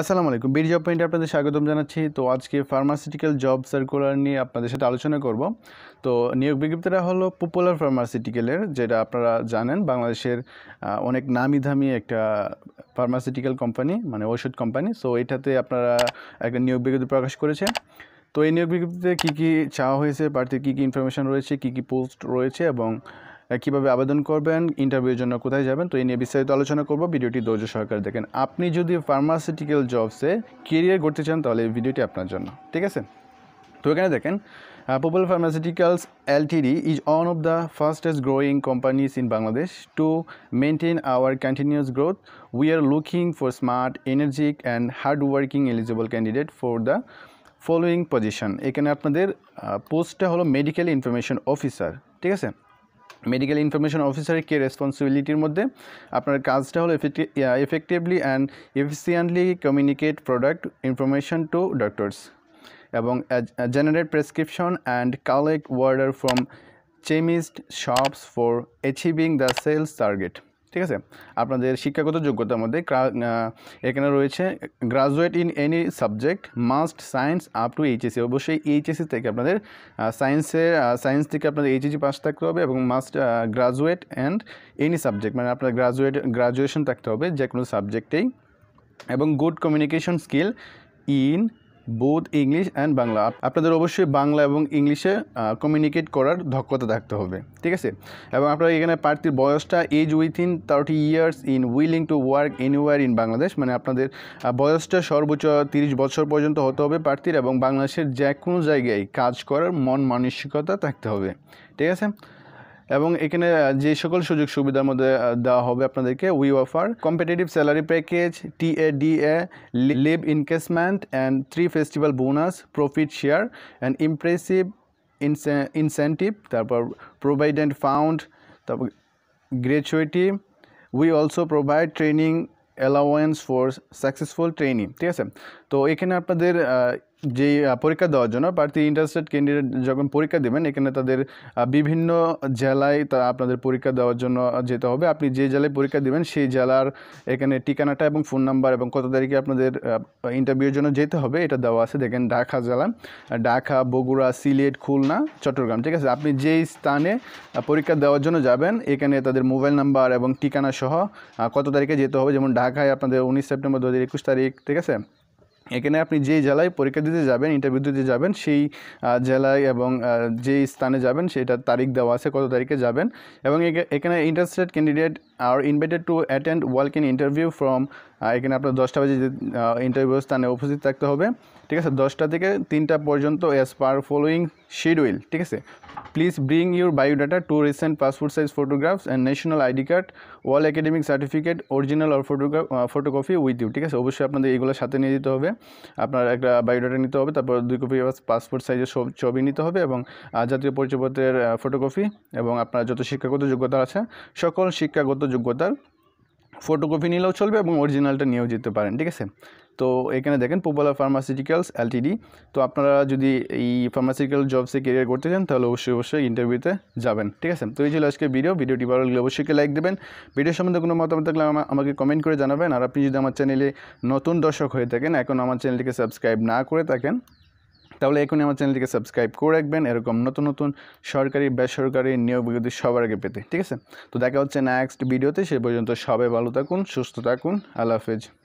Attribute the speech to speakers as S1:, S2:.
S1: আসসালামু আলাইকুম BD job পয়েন্টে আপনাদের স্বাগতম জানাচ্ছি তো আজকে ফার্মাসিউটিক্যাল জব সার্কুলার নিয়ে আপনাদের সাথে আলোচনা করব তো নিয়োগ বিজ্ঞপ্তিটা হলো পপুলার ফার্মাসিউটিক্যালের যেটা আপনারা জানেন বাংলাদেশের অনেক নামি দামি একটা ফার্মাসিউটিক্যাল কোম্পানি মানে ওষুধ কোম্পানি সো এটাতে আপনারা একটা নিয়োগ বিজ্ঞপ্তি প্রকাশ করেছে তো এই নিয়োগ বিজ্ঞপ্তিতে কী কী চাওয়া হয়েছে প্রার্থীর কী কী ইনফরমেশান রয়েছে কী কী পোস্ট রয়েছে এবং হ্যাঁ, কিভাবে আবেদন করবেন ইন্টারভিউর জন্য কোথায় যাবেন তো এই নিয়ে বিস্তারিত আলোচনা করব ভিডিওটি ধৈর্য সহকারে দেখেন আপনি যদি ফার্মাসিউটিক্যাল জবসে কেরিয়ার করতে চান তাহলে এই ভিডিওটি আপনার জন্য ঠিক আছে তো এখানে দেখেন popular pharmaceuticals LTD is one of the fastest growing companies in Bangladesh to maintain our continuous growth we are looking for smart energetic and hard working eligible candidate for the following position এখানে আপনাদের পোস্টটা হলো medical information officer ঠিক আছে medical information অফিসারের কে রেসপন্সিবিলিটির মধ্যে আপনার কাজটা হলো effectively and efficiently communicate product information to doctors এবং generate prescription and collect order from chemist shops for achieving the sales target ঠিক আছে আপনাদের শিক্ষাগত যোগ্যতার মধ্যে এখানে রয়েছে graduate in any subject must science up to HSC অবশ্যই এইচএসি e থেকে আপনাদের সায়েন্সের সায়েন্স থেকে আপনাদের এইচএসি পাস e থাকতে হবে এবং must graduate and any subject মানে আপনার গ্রাজুয়েট গ্রাজুয়েশন থাকতে হবে যে কোনো সাবজেক্টেই এবং good communication skill in both English and Bangla আপনাদের অবশ্যই বাংলা এবং ইংলিশে কমিউনিকেট করার দক্ষতা থাকতে হবে ঠিক আছে এবং আপনারা এখানে প্রার্থীর বয়সটা age within thirty years in willing to work anywhere in Bangladesh মানে আপনাদের বয়সটা সর্বোচ্চ তিরিশ বছর পর্যন্ত হতে হবে প্রার্থীর এবং বাংলাদেশের যে কোনো জায়গায় কাজ করার মন মানসিকতা থাকতে হবে ঠিক আছে এবং এখানে যে সকল সুযোগ সুবিধার মধ্যে দেওয়া হবে আপনাদেরকে we offer competitive salary package T A D A leave encashment and three festival bonus profit share and impressive incentive তারপর প্রোভাইডেন্ট ফাউন্ড তারপর gratuity we also provide training allowance for successful training ঠিক আছে তো এখানে আপনাদের যে পরীক্ষা দেওয়ার জন্য প্রার্থী ইন্টারেস্টেড ক্যান্ডিডেট যখন পরীক্ষা দেবেন এখানে তাদের বিভিন্ন জেলায় তারা আপনাদের পরীক্ষা দেওয়ার জন্য যেতে হবে আপনি যে জেলায় পরীক্ষা দেবেন সেই জেলার এখানে ঠিকানাটা এবং ফোন নাম্বার এবং কত তারিখে আপনাদের ইন্টারভিউর জন্য যেতে হবে এটা দেওয়া আছে দেখেন ঢাকা জেলা ঢাকা বগুড়া সিলেট খুলনা চট্টগ্রাম ঠিক আছে আপনি যেই স্থানে পরীক্ষা দেওয়ার জন্য যাবেন এখানে তাদের মোবাইল নাম্বার এবং ঠিকানা সহ কত তারিখে যেতে হবে যেমন ঢাকায় আপনাদের উনিশ সেপ্টেম্বর দু তারিখ ঠিক আছে এখানে আপনি যেই জেলায় পরীক্ষা দিতে যাবেন ইন্টারভিউ দিতে যাবেন সেই জেলায় এবং যেই স্থানে যাবেন সেটার তারিখ দেওয়া আছে কত তারিখে যাবেন এবং এখানে interested candidate are invited to attend walk in interview from এখানে আপনার দশটা বাজে ইন্টারভিউ স্থানে উপস্থিত থাকতে হবে ঠিক আছে দশটা থেকে তিনটা পর্যন্ত অ্যাজ পার ফলোয়িং শিডিউল ঠিক আছে please bring your biodata two recent passport size photographs and national ID card all academic certificate original আর ফটোগ্রাফ ফটোকপি উইথ ইউ ঠিক আছে অবশ্যই আপনাদের এগুলো সাথে নিয়ে যেতে হবে আপনার একটা বায়োডাটা নিতে হবে তারপর দুই কপি পাসপোর্ট সাইজের ছবি নিতে হবে এবং জাতীয় পরিচয়পত্রের ফটোকপি এবং আপনার যত শিক্ষাগত যোগ্যতা আছে সকল শিক্ষাগত যোগ্যতার ফটোকপি নিলেও চলবে এবং অরিজিনালটা নিয়েও যেতে পারেন ঠিক আছে তো এখানে দেখেন পপুলার ফার্মাসিউটিক্যালস এলটিডি তো আপনারা যদি এই ফার্মাসিউটিক্যাল জবসে কেরিয়ার করতে চান তাহলে অবশ্যই অবশ্যই ইন্টারভিউতে যাবেন ঠিক আছে তো এই ছিল আজকে ভিডিও ভিডিওটি ভালো লাগলে অবশ্যই লাইক দেবেন ভিডিও সম্বন্ধে কোনো মতামত থাকলে আমাকে কমেন্ট করে জানাবেন আর আপনি যদি আমার চ্যানেলে নতুন দর্শক হয়ে থাকেন এখন আমার চ্যানেলটিকে সাবস্ক্রাইব না করে থাকেন তাহলে এখনই আমার চ্যানেলটিকে সাবস্ক্রাইব করে রাখবেন এরকম নতুন নতুন সরকারি বেসরকারি নিয়োগ বিজ্ঞপ্তি সবার আগে পেতে ঠিক আছে তো দেখা হচ্ছে নেক্সট ভিডিওতে সে পর্যন্ত সবাই ভালো থাকুন সুস্থ থাকুন আল্লাহ হাফেজ